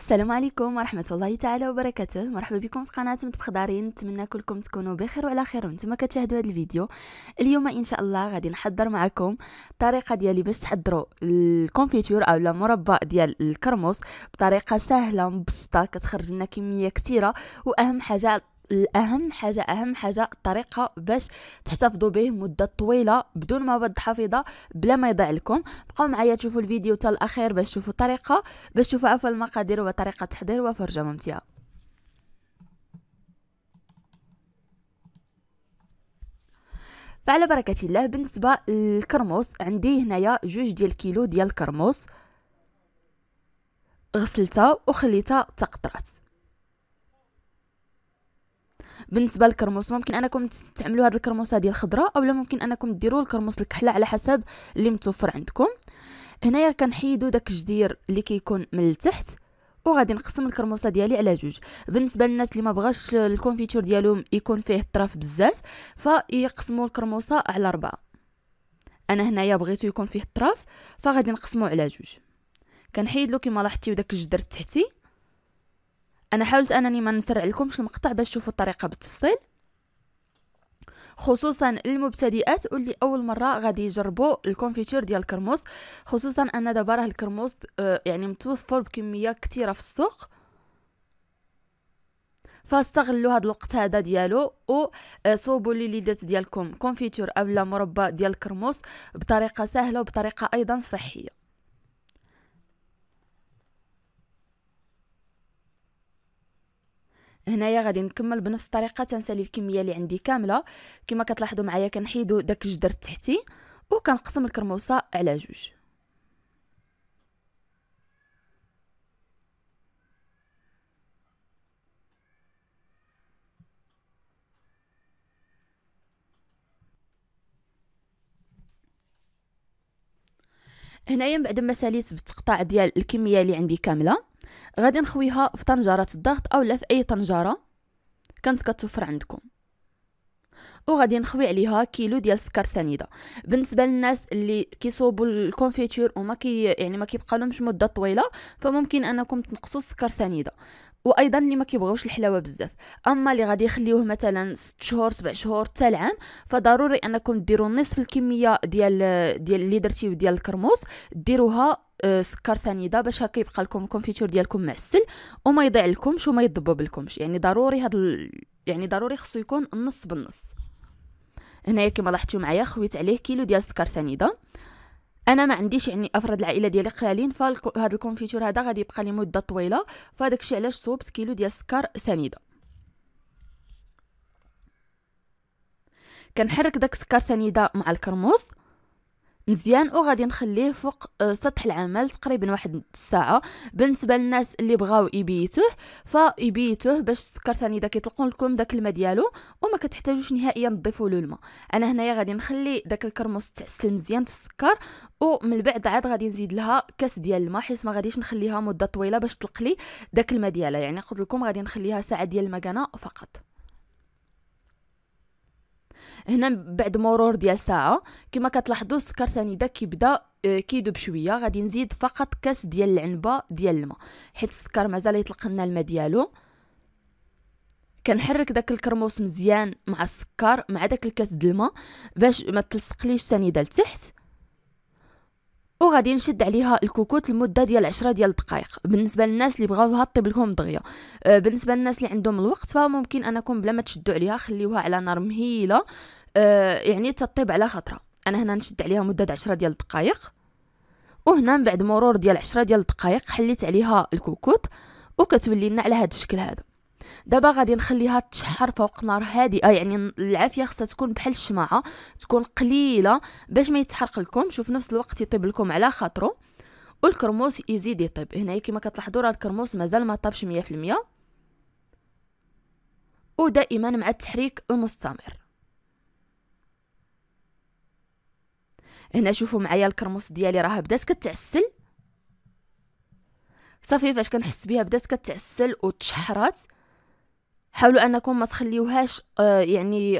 السلام عليكم ورحمة الله تعالى وبركاته مرحبا بكم في قناة متبخضارين نتمنى كلكم تكونوا بخير وعلى خير وانتم كتشاهدوا هذا الفيديو اليوم ان شاء الله غادي نحضر معكم الطريقة ديالي باش تحضروا الكونفيتور او المربى ديال الكرموس بطريقة سهلة مبسطة كتخرج لنا كمية كثيرة واهم حاجة الاهم حاجه اهم حاجه الطريقه باش تحتفظوا به مده طويله بدون ما بد حفيظه بلا ما يضيع لكم بقاو معايا تشوفوا الفيديو حتى الاخير باش تشوفوا الطريقه باش تشوفوا عفوا المقادير وطريقه التحضير وفرجه ممتعه فعلى بركة الله بالنسبة للكرموس عندي هنايا جوج ديال كيلو ديال الكرموس غسلتها وخليتها تقطرات بالنسبه للكرموس ممكن انكم تستعملوا هذه الكرموسه ديال الخضراء اولا ممكن انكم ديروا الكرموس الكحله على حسب اللي متوفر عندكم هنايا كنحيدوا داك الجدير اللي كيكون من التحت وغادي نقسم الكرموسه ديالي على جوج بالنسبه للناس اللي ما بغاش الكونفيتور ديالهم يكون فيه الطرف بزاف فيقسموا الكرموسه على أربعة انا هنايا بغيتو يكون فيه الطرف فغادي نقسمو على جوج كنحيد له كما لاحظتي داك الجدر التحتي انا حاولت انني ما نسرع لكمش المقطع باش تشوفوا الطريقه بالتفصيل خصوصا المبتدئات واللي اول مره غادي يجربوا الكونفيتور ديال الكرموس خصوصا ان دابا راه الكرموس آه، يعني متوفر بكميه كثيره في السوق فاستغلوا هذا الوقت هذا ديالو وصوبوا آه، لي ليدات ديالكم كونفيتور اولا مربى ديال الكرموس بطريقه سهله وبطريقه ايضا صحيه هنايا غادي نكمل بنفس الطريقه تنسالي الكميه اللي عندي كامله كما كتلاحظوا معايا كنحيدو داك الجدر التحتي وكنقسم الكرموسه على جوج هنايا من بعد ما ساليت بالتقطاع ديال الكميه اللي عندي كامله غادي نخويها في طنجره الضغط اولا في اي طنجره كانت كتوفر عندكم وغادي نخوي عليها كيلو ديال السكر سنيده بالنسبه للناس اللي كيصوبوا الكونفيتور وما كي يعني ما كيبقالهمش مده طويله فممكن انكم تنقصوا السكر سنيده وايضا اللي ما كيبغيوش الحلاوه بزاف اما اللي غادي يخليوه مثلا 6 شهور 7 شهور حتى العام فضروري انكم ديروا نصف الكميه ديال ديال اللي درتي ديال الكرموس ديروها آه، سكر سنيده باش هكا يبقى لكم الكونفيتور ديالكم معسل وما يضيع لكمش وما يضبب لكمش يعني ضروري هذا ال... يعني ضروري خصو يكون النص بالنص هنايا كما لاحظتوا معايا خويت عليه كيلو ديال السكر سنيده انا ما عنديش يعني افراد العائله ديالي قلالين فهاد الكونفيتور هذا غادي يبقى لي مده طويله فهداك الشيء علاش صوبت كيلو ديال السكر سنيده كنحرك داك السكر سنيده مع الكرموس مزيان وغادي نخليه فوق آه، سطح العمل تقريبا واحد الساعه بالنسبه للناس اللي بغاو يبيتوه فيبيتوه باش السكر ثاني داك يطلقون لكم داك الماء ديالو وما كتحتاجوش نهائيا تضيفوا له الماء انا هنايا غادي نخلي داك الكرموس تعسل مزيان في السكر ومن بعد عاد غادي نزيد لها كاس ديال الماء حيت ما غاديش نخليها مده طويله باش تلقلي داك الماء ديالها يعني قلت لكم غادي نخليها ساعه ديال المكانه فقط هنا بعد مرور ديال ساعه كما كتلاحظوا السكر سنيده كيبدا آه، كيدوب شويه غادي نزيد فقط كاس ديال العنبه ديال الماء حيت السكر مازال يطلق لنا الماء ديالو كنحرك داك الكرموس مزيان مع السكر مع داك الكاس د الماء باش ما تلصقليش سنيده لتحت وغادي نشد عليها الكوكوت لمده ديال 10 ديال الدقائق بالنسبه للناس اللي بغاوها طيب لهم دغيا آه، بالنسبه للناس اللي عندهم الوقت فممكن انكم بلا ما تشدوا عليها خليوها على نار مهيله آه، يعني تطيب على خطره انا هنا نشد عليها مده 10 ديال الدقائق وهنا من بعد مرور ديال 10 ديال الدقائق حليت عليها الكوكوت وكتولي لنا على هذا الشكل هذا دابا غادي نخليها تشحر فوق نار هادئه آه، يعني العافيه خصها تكون بحال الشماعه تكون قليله باش ما يتحرق لكم شوف نفس الوقت يطيب لكم على خاطرو والكرموس يزيد يطيب هنايا كما كتلاحظوا راه الكرموس مازال ما طابش 100% ودائما مع التحريك المستمر هنا شوفوا معايا الكرموس ديالي راها بدات كتعسل صافي فاش كنحس بها بدات كتعسل وتشحرات حاولوا انكم ما تخليوهاش آه، يعني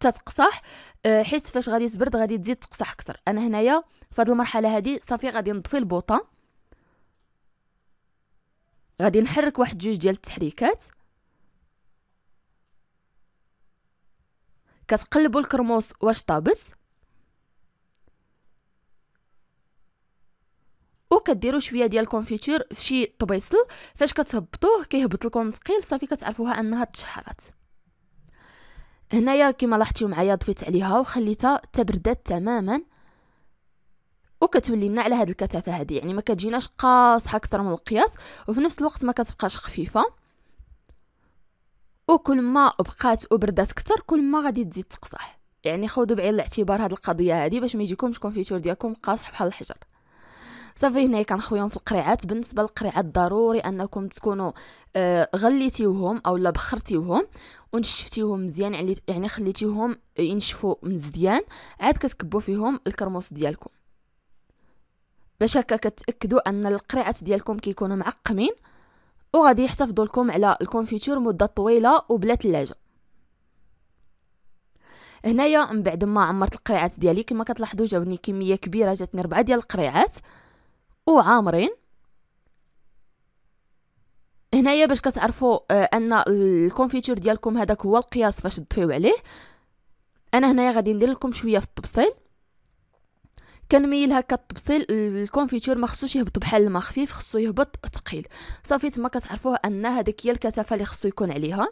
تتقصح آه، حيت فاش غادي تبرد غادي تزيد تقصح اكثر انا هنايا في هذه المرحله هذه صافي غادي نطفي البوطه غادي نحرك واحد جوج ديال التحريكات كتقلبوا الكرموس واش طابس كديروا شويه ديال الكونفيتور في شي طبيصل فاش كتهبطوه كيهبط لكم ثقيل صافي كتعرفوها انها تشحرات هنايا كما لاحظتيو معايا ضفيت عليها وخليتها تبردات تماما وكتولي لنا على هاد الكثافه هادي يعني ما كتجيناش قاصحه اكثر من القياس وفي نفس الوقت ما كتبقاش خفيفه وكل ما بقات وبردات اكثر كل ما غادي تزيد تقصح يعني خودوا بعين الاعتبار هاد القضيه هادي باش ما يجيكمش كونفيتور ديالكم قاصح بحال الحجر صافي هنايا كنخويهم في القريعات بالنسبه للقريعات ضروري انكم تكونوا آه غليتيوهم اولا بخرتيوهم ونشفتيهم مزيان يعني يعني خليتيهم ينشفوا مزيان عاد كتكبوا فيهم الكرموس ديالكم باش هكا كتاكدوا ان القريعات ديالكم كيكونوا معقمين وغادي يحتفظوا لكم على الكونفيتور مده طويله وبلا ثلاجه هنايا من بعد ما عمرت القريعات ديالي كما كتلاحظوا جاوني كميه كبيره جاتني ربعه ديال القريعات وعامرين هنايا باش كتعرفوا آه، ان الكونفيتور ديالكم هذاك هو القياس فاش تضفيو عليه انا هنايا غادي ندير لكم شويه في التبصيل كنميل هكا التبصيل الكونفيتور ما خصوش يهبط بحال الماء خفيف خصو يهبط ثقيل صافي تما كتعرفوه ان هذيك هي الكثافه اللي خصو يكون عليها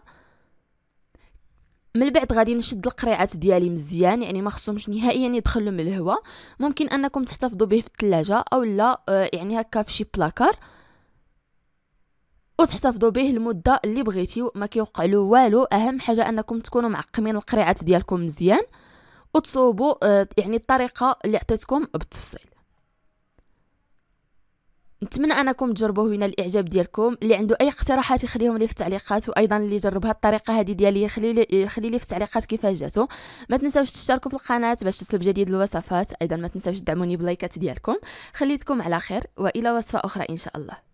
من بعد غادي نشد القريعات ديالي مزيان يعني ما خصهمش نهائيا يدخلوا من الهواء ممكن انكم تحتفظوا به في الثلاجه او لا آه، يعني هكا في شي بلاكار وتحتفظوا به المده اللي بغيتيو ما كيوقع له والو اهم حاجه انكم تكونوا معقمين القريعات ديالكم مزيان وتصوبوا آه، يعني الطريقه اللي عطيتكم بالتفصيل نتمنى انكم تجربوه هنا الاعجاب ديالكم اللي عنده اي اقتراحات يخليهم لي في التعليقات وايضا اللي جرب هاد الطريقه هذه ديالي يخلي لي لي في التعليقات كيفاش جاتو ما تنساوش تشتركوا في القناه باش تسلب جديد الوصفات ايضا ما تنساوش تدعموني بلايكات ديالكم خليتكم على خير والى وصفه اخرى ان شاء الله